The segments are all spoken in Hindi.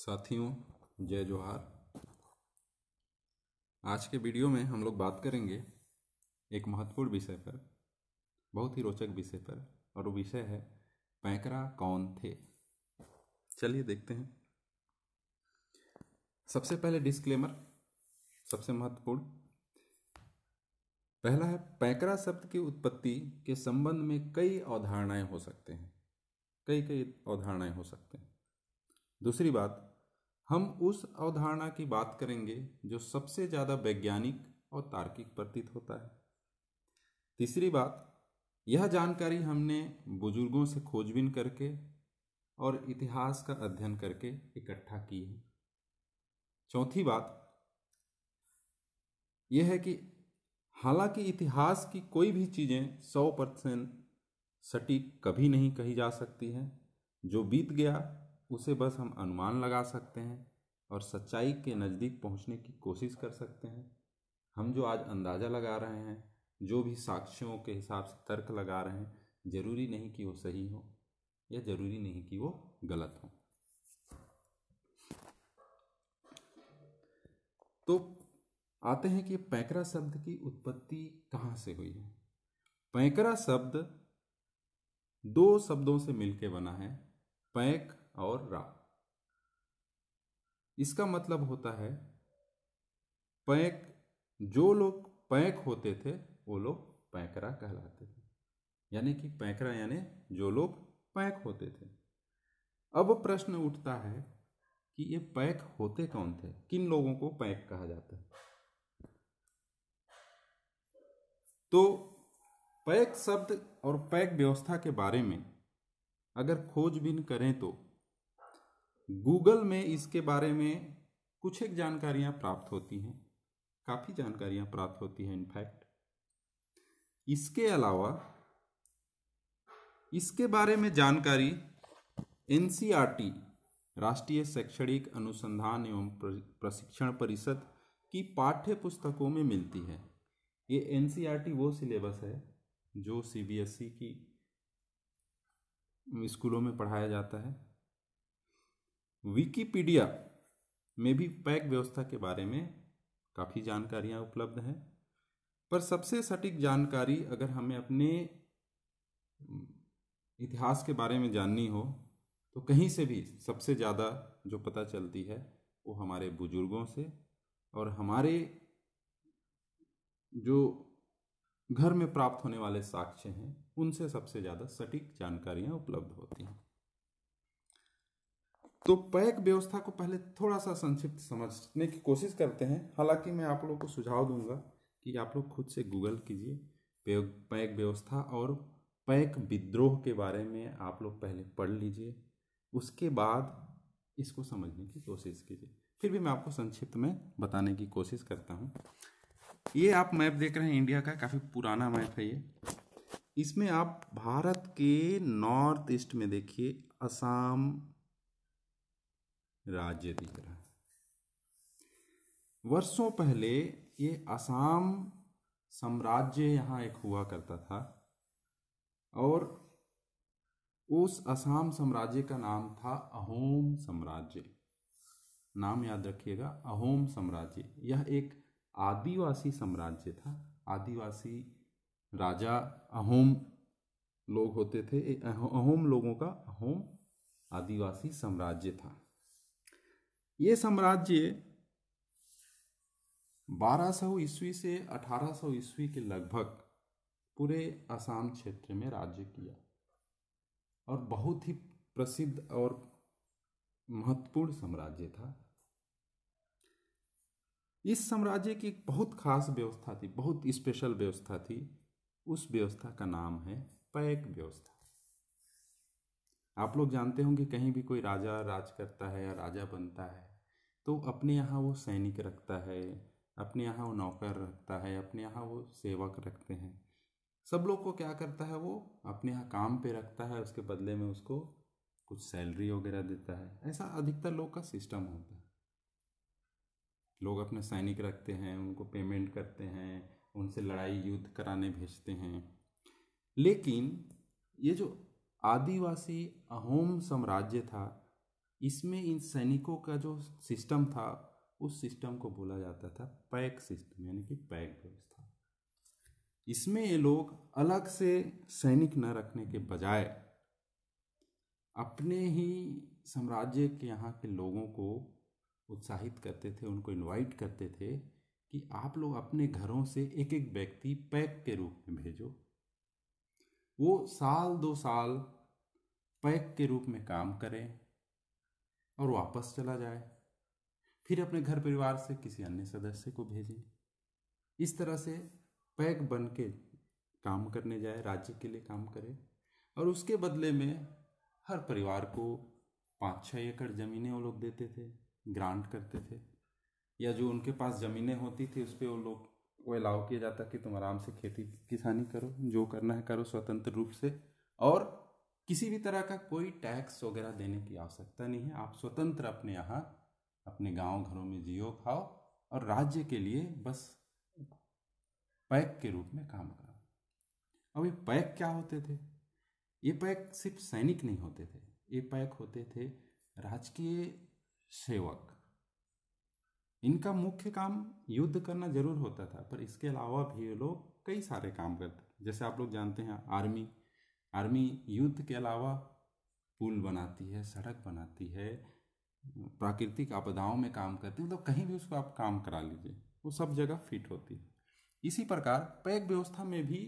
साथियों जय जोहार आज के वीडियो में हम लोग बात करेंगे एक महत्वपूर्ण विषय पर बहुत ही रोचक विषय पर और वो विषय है पैकरा कौन थे चलिए देखते हैं सबसे पहले डिस्क्लेमर सबसे महत्वपूर्ण पहला है पैकरा शब्द की उत्पत्ति के संबंध में कई अवधारणाएं हो सकते हैं कई कई अवधारणाएं हो सकते हैं दूसरी बात हम उस अवधारणा की बात करेंगे जो सबसे ज़्यादा वैज्ञानिक और तार्किक प्रतीत होता है तीसरी बात यह जानकारी हमने बुजुर्गों से खोजबीन करके और इतिहास का अध्ययन करके इकट्ठा की है चौथी बात यह है कि हालांकि इतिहास की कोई भी चीज़ें सौ परसेंट सटीक कभी नहीं कही जा सकती हैं जो बीत गया उसे बस हम अनुमान लगा सकते हैं और सच्चाई के नज़दीक पहुंचने की कोशिश कर सकते हैं हम जो आज अंदाज़ा लगा रहे हैं जो भी साक्ष्यों के हिसाब से तर्क लगा रहे हैं ज़रूरी नहीं कि वो सही हो या ज़रूरी नहीं कि वो गलत हो तो आते हैं कि पैकरा शब्द की उत्पत्ति कहाँ से हुई है पैकरा शब्द दो शब्दों से मिलके बना है पैक और रा इसका मतलब होता है पैक जो लोग पैक होते थे वो लोग पैकरा कहलाते थे यानी कि पैकरा यानी जो लोग पैक होते थे अब प्रश्न उठता है कि ये पैक होते कौन थे किन लोगों को पैक कहा जाता है तो पैक शब्द और पैक व्यवस्था के बारे में अगर खोजबीन करें तो गूगल में इसके बारे में कुछ एक जानकारियाँ प्राप्त होती हैं काफ़ी जानकारियाँ प्राप्त होती हैं इनफैक्ट इसके अलावा इसके बारे में जानकारी एन राष्ट्रीय शैक्षणिक अनुसंधान एवं प्रशिक्षण परिषद की पाठ्य पुस्तकों में मिलती है ये एन वो सिलेबस है जो सी की स्कूलों में पढ़ाया जाता है विकीपीडिया में भी पैक व्यवस्था के बारे में काफ़ी जानकारियाँ उपलब्ध हैं पर सबसे सटीक जानकारी अगर हमें अपने इतिहास के बारे में जाननी हो तो कहीं से भी सबसे ज़्यादा जो पता चलती है वो हमारे बुजुर्गों से और हमारे जो घर में प्राप्त होने वाले साक्ष्य हैं उनसे सबसे ज़्यादा सटीक जानकारियाँ उपलब्ध होती हैं तो पैक व्यवस्था को पहले थोड़ा सा संक्षिप्त समझने की कोशिश करते हैं हालांकि मैं आप लोगों को सुझाव दूंगा कि आप लोग खुद से गूगल कीजिए पैक व्यवस्था और पैक विद्रोह के बारे में आप लोग पहले पढ़ लीजिए उसके बाद इसको समझने की कोशिश कीजिए फिर भी मैं आपको संक्षिप्त में बताने की कोशिश करता हूँ ये आप मैप देख रहे हैं इंडिया का काफ़ी पुराना मैप है ये इसमें आप भारत के नॉर्थ ईस्ट में देखिए असम राज्य दिख रहा है वर्षों पहले ये असम साम्राज्य यहाँ एक हुआ करता था और उस असम साम्राज्य का नाम था अहोम साम्राज्य नाम याद रखिएगा अहोम साम्राज्य यह एक आदिवासी साम्राज्य था आदिवासी राजा अहोम लोग होते थे अहोम लोगों का अहोम आदिवासी साम्राज्य था ये साम्राज्य 1200 ईस्वी से 1800 ईस्वी के लगभग पूरे असम क्षेत्र में राज्य किया और बहुत ही प्रसिद्ध और महत्वपूर्ण साम्राज्य था इस साम्राज्य की एक बहुत खास व्यवस्था थी बहुत स्पेशल व्यवस्था थी उस व्यवस्था का नाम है पैक व्यवस्था आप लोग जानते होंगे कहीं भी कोई राजा राज करता है या राजा बनता है तो अपने यहाँ वो सैनिक रखता है अपने यहाँ वो नौकर रखता है अपने यहाँ वो सेवक रखते हैं सब लोग को क्या करता है वो अपने यहाँ काम पे रखता है उसके बदले में उसको कुछ सैलरी वगैरह देता है ऐसा अधिकतर लोग का सिस्टम होता है लोग अपने सैनिक रखते हैं उनको पेमेंट करते हैं उनसे लड़ाई युद्ध कराने भेजते हैं लेकिन ये जो आदिवासी अहोम साम्राज्य था इसमें इन सैनिकों का जो सिस्टम था उस सिस्टम को बोला जाता था पैक सिस्टम यानी कि पैक व्यवस्था इसमें ये लोग अलग से सैनिक न रखने के बजाय अपने ही साम्राज्य के यहाँ के लोगों को उत्साहित करते थे उनको इनवाइट करते थे कि आप लोग अपने घरों से एक एक व्यक्ति पैक के रूप में भेजो वो साल दो साल पैक के रूप में काम करें और वापस चला जाए फिर अपने घर परिवार से किसी अन्य सदस्य को भेजें इस तरह से पैक बन के काम करने जाए राज्य के लिए काम करे और उसके बदले में हर परिवार को पाँच छः एकड़ ज़मीनें वो लोग देते थे ग्रांट करते थे या जो उनके पास ज़मीनें होती थी उस पर वो लोग वो अलाउ किया जाता कि तुम आराम से खेती किसानी करो जो करना है करो स्वतंत्र रूप से और किसी भी तरह का कोई टैक्स वगैरह देने की आवश्यकता नहीं है आप स्वतंत्र अपने यहाँ अपने गांव घरों में जियो खाओ और राज्य के लिए बस पैक के रूप में काम करो अब ये पैक क्या होते थे ये पैक सिर्फ सैनिक नहीं होते थे ये पैक होते थे राजकीय सेवक इनका मुख्य काम युद्ध करना जरूर होता था पर इसके अलावा भी ये लोग कई सारे काम करते जैसे आप लोग जानते हैं आर्मी आर्मी युद्ध के अलावा पुल बनाती है सड़क बनाती है प्राकृतिक आपदाओं में काम करती है मतलब कहीं भी उसको आप काम करा लीजिए वो सब जगह फिट होती है इसी प्रकार पैक व्यवस्था में भी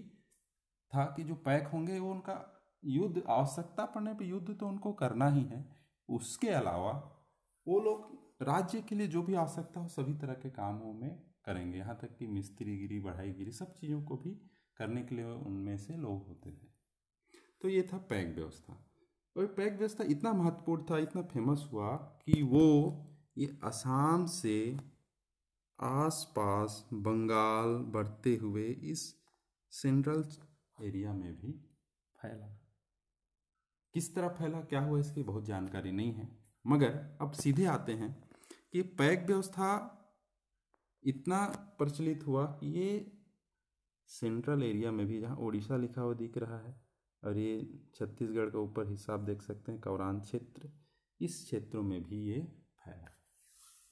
था कि जो पैक होंगे वो उनका युद्ध आवश्यकता पड़ने पर युद्ध तो उनको करना ही है उसके अलावा वो लोग राज्य के लिए जो भी आवश्यकता हो सभी तरह के कामों में करेंगे यहाँ तक कि मिस्त्रीगिरी बढ़ाईगिरी सब चीज़ों को भी करने के लिए उनमें से लोग होते थे तो ये था पैक व्यवस्था और पैक व्यवस्था इतना महत्वपूर्ण था इतना फेमस हुआ कि वो ये असम से आसपास बंगाल बढ़ते हुए इस सेंट्रल एरिया में भी फैला किस तरह फैला क्या हुआ इसकी बहुत जानकारी नहीं है मगर अब सीधे आते हैं कि पैक व्यवस्था इतना प्रचलित हुआ कि ये सेंट्रल एरिया में भी जहाँ ओडिशा लिखा हुआ दिख रहा है और ये छत्तीसगढ़ का ऊपर हिस्सा आप देख सकते हैं कौरान क्षेत्र इस क्षेत्रों में भी ये फैला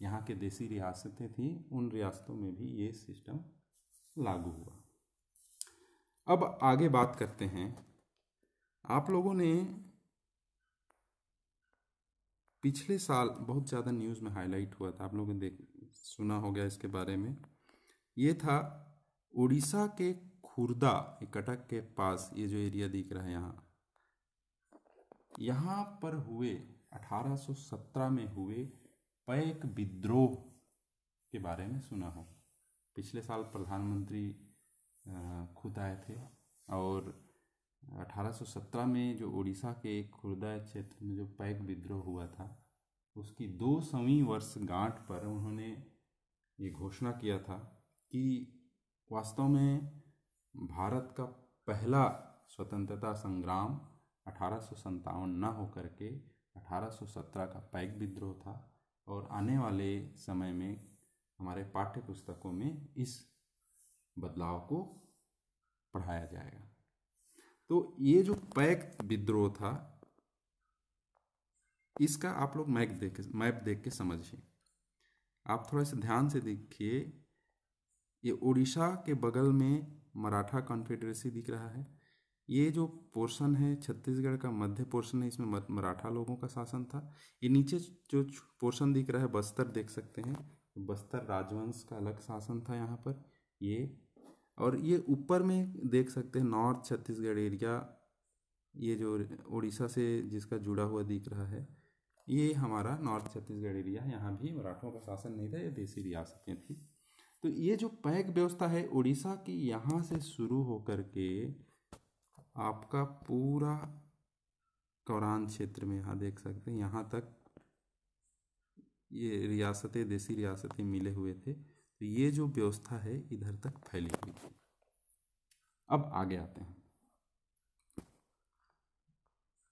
यहाँ के देसी रियासतें थी उन रियासतों में भी ये सिस्टम लागू हुआ अब आगे बात करते हैं आप लोगों ने पिछले साल बहुत ज़्यादा न्यूज़ में हाईलाइट हुआ था आप लोगों ने देख सुना हो गया इसके बारे में ये था उड़ीसा के खुर्दा कटक के पास ये जो एरिया दिख रहा है यहाँ यहाँ पर हुए 1817 में हुए पैक विद्रोह के बारे में सुना हो पिछले साल प्रधानमंत्री खुद आए थे और 1817 में जो उड़ीसा के खुर्दा क्षेत्र में जो पैक विद्रोह हुआ था उसकी दो सवी वर्ष गांठ पर उन्होंने ये घोषणा किया था कि वास्तव में भारत का पहला स्वतंत्रता संग्राम अठारह न होकर के 1817 का पैक विद्रोह था और आने वाले समय में हमारे पाठ्य पुस्तकों में इस बदलाव को पढ़ाया जाएगा तो ये जो पैक विद्रोह था इसका आप लोग मैप देख मैप देख के समझिए आप थोड़ा सा ध्यान से देखिए ये उड़ीसा के बगल में मराठा कॉन्फेडरेसी दिख रहा है ये जो पोर्शन है छत्तीसगढ़ का मध्य पोर्शन है इसमें मराठा लोगों का शासन था ये नीचे जो पोर्शन दिख रहा है बस्तर देख सकते हैं बस्तर राजवंश का अलग शासन था यहाँ पर ये और ये ऊपर में देख सकते हैं नॉर्थ छत्तीसगढ़ एरिया ये जो उड़ीसा से जिसका जुड़ा हुआ दिख रहा है ये हमारा नॉर्थ छत्तीसगढ़ एरिया है यहाँ भी मराठों का शासन नहीं था ये देसी रियासतें थी तो ये जो पैक व्यवस्था है उड़ीसा की यहाँ से शुरू होकर के आपका पूरा कौरान क्षेत्र में यहाँ देख सकते हैं यहाँ तक ये रियासतें देसी रियासतें मिले हुए थे तो ये जो व्यवस्था है इधर तक फैली हुई थी अब आगे आते हैं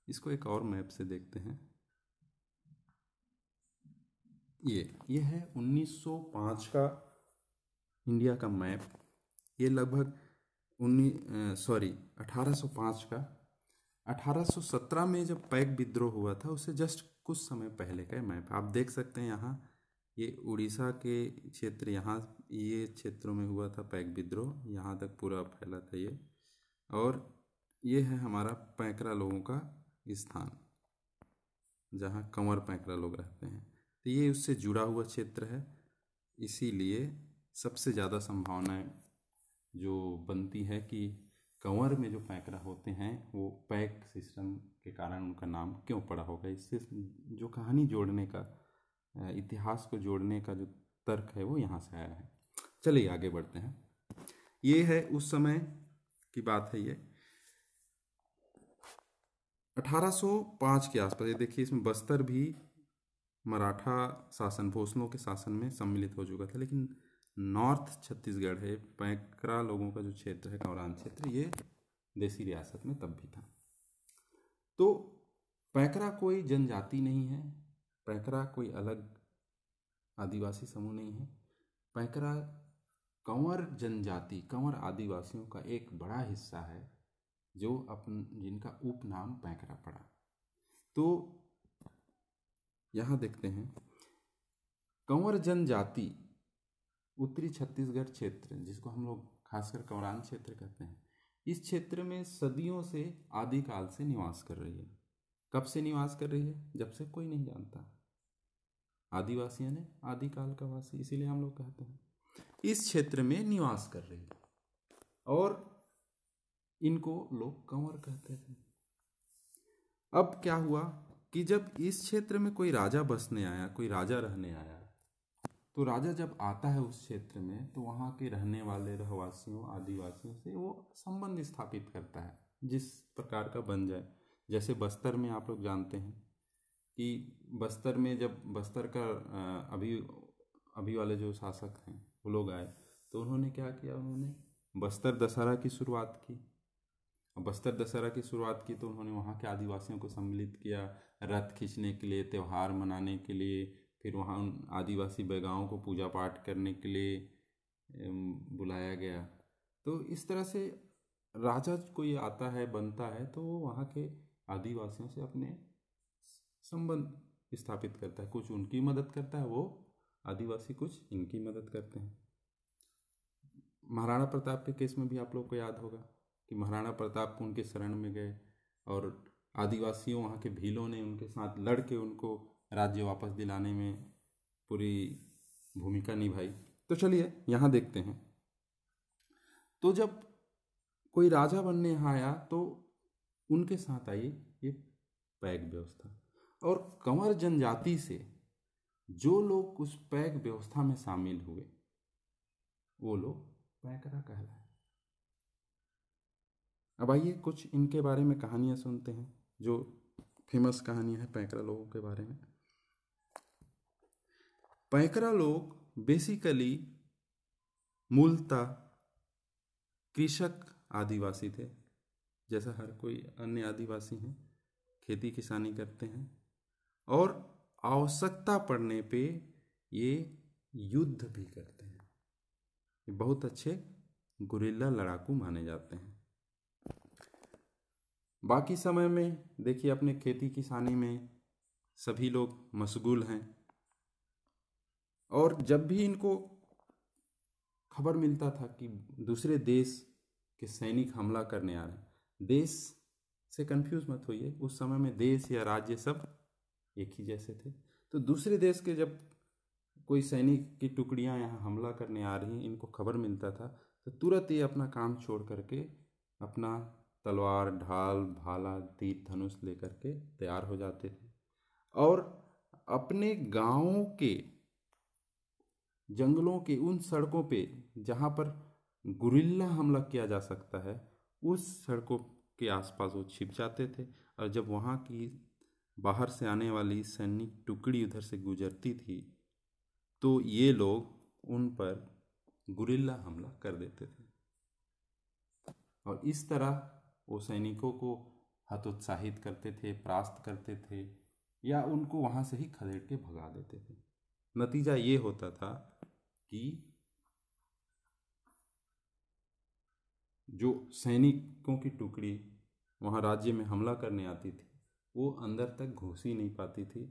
इसको एक और मैप से देखते हैं ये ये है 1905 का इंडिया का मैप ये लगभग उन्नीस सॉरी 1805 का 1817 में जब पैक विद्रोह हुआ था उससे जस्ट कुछ समय पहले का मैप आप देख सकते हैं यहाँ ये उड़ीसा के क्षेत्र यहाँ ये क्षेत्रों में हुआ था पैक विद्रोह यहाँ तक पूरा फैला था ये और ये है हमारा पैकरा लोगों का स्थान जहाँ कंवर पैकरा लोग रहते हैं तो ये उससे जुड़ा हुआ क्षेत्र है इसीलिए सबसे ज़्यादा संभावना जो बनती है कि कंवर में जो पैकरा होते हैं वो पैक सिस्टम के कारण उनका नाम क्यों पड़ा होगा इससे जो कहानी जोड़ने का इतिहास को जोड़ने का जो तर्क है वो यहाँ से आया है चलिए आगे बढ़ते हैं ये है उस समय की बात है ये 1805 के आसपास ये देखिए इसमें बस्तर भी मराठा शासन भोसलों के शासन में सम्मिलित हो चुका था लेकिन नॉर्थ छत्तीसगढ़ है पैकरा लोगों का जो क्षेत्र है कौरान क्षेत्र ये देसी रियासत में तब भी था तो पैकरा कोई जनजाति नहीं है पैकरा कोई अलग आदिवासी समूह नहीं है पैकरा कंवर जनजाति कंवर आदिवासियों का एक बड़ा हिस्सा है जो अपन जिनका उपनाम पैकरा पड़ा तो यहाँ देखते हैं कंवर जनजाति उत्तरी छत्तीसगढ़ क्षेत्र जिसको हम लोग खासकर कौरान क्षेत्र कहते हैं इस क्षेत्र में सदियों से आदिकाल से निवास कर रही है कब से निवास कर रही है जब से कोई नहीं जानता आदिवासी ने आदिकाल का वासी इसीलिए हम लोग कहते हैं इस क्षेत्र में निवास कर रही है और इनको लोग कंवर कहते थे अब क्या हुआ कि जब इस क्षेत्र में कोई राजा बसने आया कोई राजा रहने आया तो राजा जब आता है उस क्षेत्र में तो वहाँ के रहने वाले रहवासियों आदिवासियों से वो संबंध स्थापित करता है जिस प्रकार का बन जाए जैसे बस्तर में आप लोग जानते हैं कि बस्तर में जब बस्तर का अभी अभी वाले जो शासक हैं वो लोग आए तो उन्होंने क्या किया उन्होंने बस्तर दशहरा की शुरुआत की बस्तर दशहरा की शुरुआत की तो उन्होंने वहाँ के आदिवासियों को सम्मिलित किया रथ खींचने के लिए त्यौहार मनाने के लिए फिर वहाँ उन आदिवासी बैगाओं को पूजा पाठ करने के लिए बुलाया गया तो इस तरह से राजा कोई आता है बनता है तो वो वहाँ के आदिवासियों से अपने संबंध स्थापित करता है कुछ उनकी मदद करता है वो आदिवासी कुछ इनकी मदद करते हैं महाराणा प्रताप के केस में भी आप लोग को याद होगा कि महाराणा प्रताप उनके शरण में गए और आदिवासियों वहाँ के भीलों ने उनके साथ लड़ के उनको राज्य वापस दिलाने में पूरी भूमिका निभाई तो चलिए यहाँ देखते हैं तो जब कोई राजा बनने यहाँ आया तो उनके साथ आई ये पैग व्यवस्था और कंवर जनजाति से जो लोग उस पैक व्यवस्था में शामिल हुए वो लोग पैकरा कहलाए अब आइए कुछ इनके बारे में कहानियाँ सुनते हैं जो फेमस कहानियाँ हैं पैकरा लोगों के बारे में पैकरा लोग बेसिकली मूलतः कृषक आदिवासी थे जैसा हर कोई अन्य आदिवासी हैं खेती किसानी करते हैं और आवश्यकता पड़ने पे ये युद्ध भी करते हैं ये बहुत अच्छे गुरिल्ला लड़ाकू माने जाते हैं बाकी समय में देखिए अपने खेती किसानी में सभी लोग मशगूल हैं और जब भी इनको खबर मिलता था कि दूसरे देश के सैनिक हमला करने आ रहे हैं देश से कंफ्यूज मत होइए उस समय में देश या राज्य सब एक ही जैसे थे तो दूसरे देश के जब कोई सैनिक की टुकड़ियां यहाँ हमला करने आ रही हैं इनको खबर मिलता था तो तुरंत ये अपना काम छोड़ करके अपना तलवार ढाल भाला तीर धनुष लेकर के तैयार हो जाते थे और अपने गाँव के जंगलों के उन सड़कों पे जहाँ पर गुरिल्ला हमला किया जा सकता है उस सड़कों के आसपास वो छिप जाते थे और जब वहाँ की बाहर से आने वाली सैनिक टुकड़ी उधर से गुजरती थी तो ये लोग उन पर गुरिल्ला हमला कर देते थे और इस तरह वो सैनिकों को हतोत्साहित करते थे परास्त करते थे या उनको वहाँ से ही खदेड़ के भगा देते थे नतीजा ये होता था कि जो सैनिकों की टुकड़ी वहाँ राज्य में हमला करने आती थी वो अंदर तक घुस ही नहीं पाती थी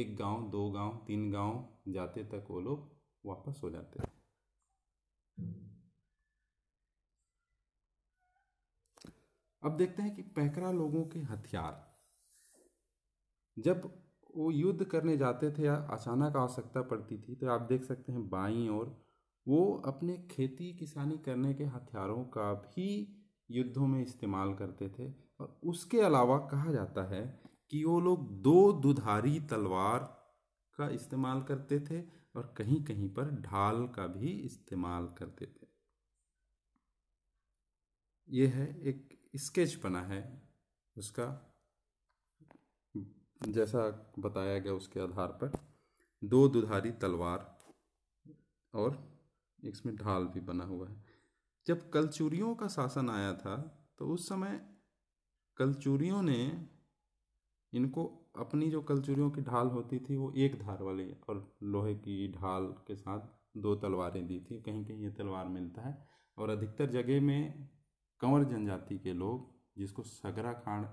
एक गांव दो गांव तीन गांव जाते तक वो लोग वापस हो जाते थे अब देखते हैं कि पैकरा लोगों के हथियार जब वो युद्ध करने जाते थे या अचानक आवश्यकता पड़ती थी तो आप देख सकते हैं बाई और वो अपने खेती किसानी करने के हथियारों का भी युद्धों में इस्तेमाल करते थे और उसके अलावा कहा जाता है कि वो लोग दो दुधारी तलवार का इस्तेमाल करते थे और कहीं कहीं पर ढाल का भी इस्तेमाल करते थे ये है एक स्केच बना है उसका जैसा बताया गया उसके आधार पर दो दुधारी तलवार और इसमें ढाल भी बना हुआ है जब कलचूरियों का शासन आया था तो उस समय कलचूरियों ने इनको अपनी जो कलचूरियों की ढाल होती थी वो एक धार वाली और लोहे की ढाल के साथ दो तलवारें दी थी कहीं कहीं ये तलवार मिलता है और अधिकतर जगह में कंवर जनजाति के लोग जिसको सगरा खान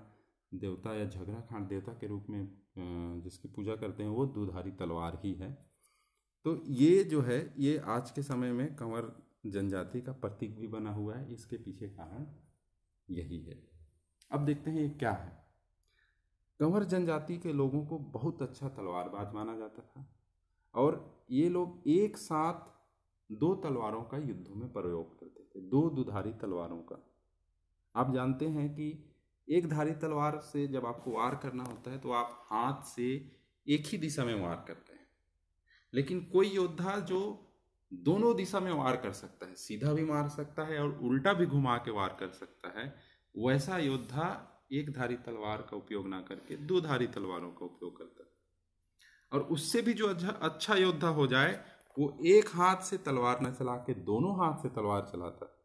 देवता या झगड़ा खांड देवता के रूप में जिसकी पूजा करते हैं वो दुधारी तलवार ही है तो ये जो है ये आज के समय में कंवर जनजाति का प्रतीक भी बना हुआ है इसके पीछे कारण यही है अब देखते हैं ये क्या है कंवर जनजाति के लोगों को बहुत अच्छा तलवारबाज माना जाता था और ये लोग एक साथ दो तलवारों का युद्धों में प्रयोग करते थे दो दुधारी तलवारों का आप जानते हैं कि एक धारी तलवार से जब आपको वार करना होता है तो आप हाथ से एक ही दिशा में वार करते हैं लेकिन कोई योद्धा जो दोनों दिशा में वार कर सकता है सीधा भी मार सकता है और उल्टा भी घुमा के वार कर सकता है वैसा योद्धा एक धारी तलवार का उपयोग ना करके दो धारी तलवारों का उपयोग करता है और उससे भी जो अच्छा, अच्छा योद्धा हो जाए वो एक हाथ से तलवार न चला के दोनों हाथ से तलवार चलाता है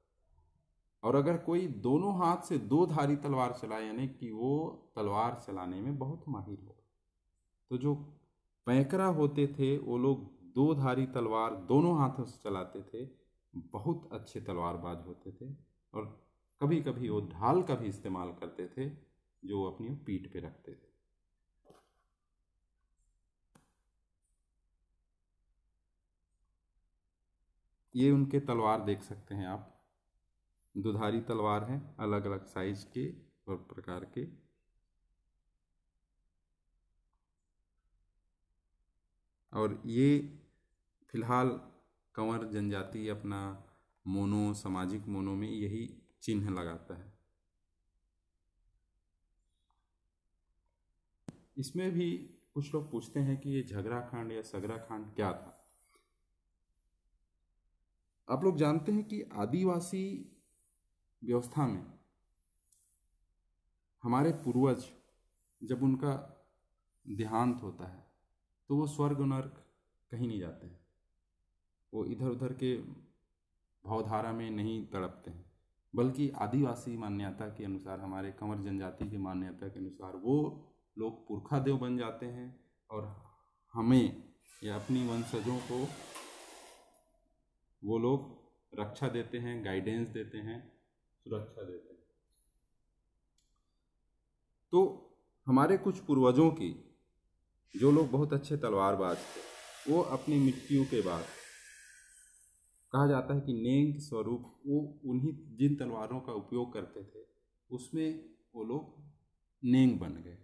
और अगर कोई दोनों हाथ से दो धारी तलवार चलाए यानी कि वो तलवार चलाने में बहुत माहिर हो तो जो पैकरा होते थे वो लोग दो धारी तलवार दोनों हाथों से चलाते थे बहुत अच्छे तलवारबाज होते थे और कभी कभी वो ढाल का भी इस्तेमाल करते थे जो अपनी पीठ पे रखते थे ये उनके तलवार देख सकते हैं आप दुधारी तलवार हैं अलग अलग साइज के और प्रकार के और ये फिलहाल कंवर जनजाति अपना मोनो सामाजिक मोनो में यही चिन्ह लगाता है इसमें भी कुछ लोग पूछते हैं कि ये झगड़ा खांड या सगरा खांड क्या था आप लोग जानते हैं कि आदिवासी व्यवस्था में हमारे पूर्वज जब उनका देहांत होता है तो वो स्वर्ग नर्क कहीं नहीं जाते हैं वो इधर उधर के भावधारा में नहीं तड़पते हैं बल्कि आदिवासी मान्यता के अनुसार हमारे कंवर जनजाति की मान्यता के अनुसार वो लोग पुरखादेव बन जाते हैं और हमें या अपनी वंशजों को वो लोग रक्षा देते हैं गाइडेंस देते हैं सुरक्षा देते हैं तो हमारे कुछ पूर्वजों की जो लोग बहुत अच्छे तलवारबाज थे वो अपनी मृत्यु के बाद कहा जाता है कि नेंग स्वरूप वो उन्हीं जिन तलवारों का उपयोग करते थे उसमें वो लोग नेंग बन गए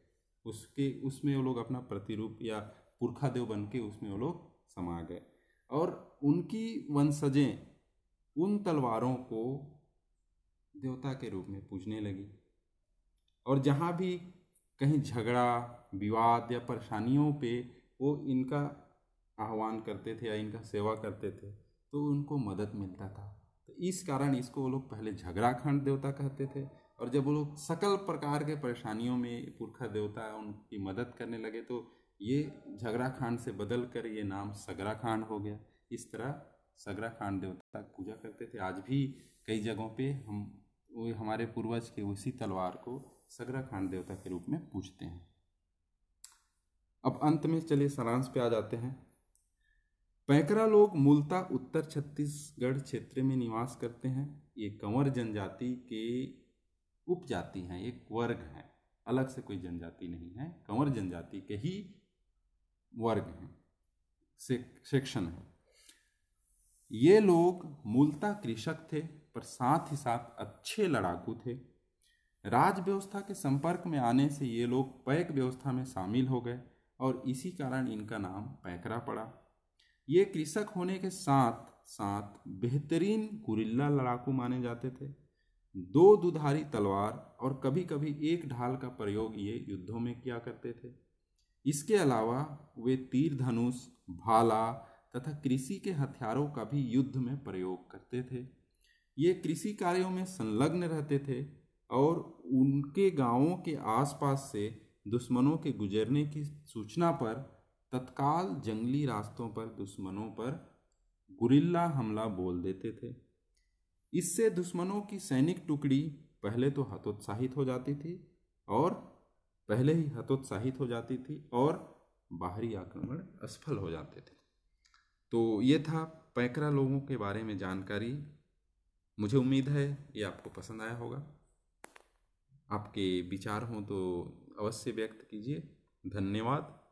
उसके उसमें वो लोग अपना प्रतिरूप या पुरखादेव बन के उसमें वो लोग समा गए और उनकी वंशजें उन तलवारों को देवता के रूप में पूजने लगी और जहाँ भी कहीं झगड़ा विवाद या परेशानियों पे वो इनका आह्वान करते थे या इनका सेवा करते थे तो उनको मदद मिलता था तो इस कारण इसको वो लोग पहले झगड़ा खंड देवता कहते थे और जब वो लोग सकल प्रकार के परेशानियों में पुरखा देवता उनकी मदद करने लगे तो ये झगड़ा खांड से बदल कर ये नाम सगरा खांड हो गया इस तरह सगरा खांड देवता पूजा करते थे आज भी कई जगहों पे हम वो हमारे पूर्वज के उसी तलवार को सगरा खान देवता के रूप में पूजते हैं अब अंत में चलिए सारांश पे आ जाते हैं पैकरा लोग मूलतः उत्तर छत्तीसगढ़ क्षेत्र में निवास करते हैं ये कंवर जनजाति के उपजाति हैं एक वर्ग हैं अलग से कोई जनजाति नहीं है कंवर जनजाति के ही वर्ग हैं सेक्शन है ये लोग मूलतः कृषक थे पर साथ ही साथ अच्छे लड़ाकू थे राज व्यवस्था के संपर्क में आने से ये लोग पैक व्यवस्था में शामिल हो गए और इसी कारण इनका नाम पैकरा पड़ा ये कृषक होने के साथ साथ बेहतरीन गुरिल्ला लड़ाकू माने जाते थे दो दुधारी तलवार और कभी कभी एक ढाल का प्रयोग ये युद्धों में किया करते थे इसके अलावा वे तीर धनुष भाला तथा कृषि के हथियारों का भी युद्ध में प्रयोग करते थे ये कृषि कार्यों में संलग्न रहते थे और उनके गांवों के आसपास से दुश्मनों के गुजरने की सूचना पर तत्काल जंगली रास्तों पर दुश्मनों पर गुरिल्ला हमला बोल देते थे इससे दुश्मनों की सैनिक टुकड़ी पहले तो हतोत्साहित हो जाती थी और पहले ही हतोत्साहित हो जाती थी और बाहरी आक्रमण असफल हो जाते थे तो ये था पैकरा लोगों के बारे में जानकारी मुझे उम्मीद है ये आपको पसंद आया होगा आपके विचार हों तो अवश्य व्यक्त कीजिए धन्यवाद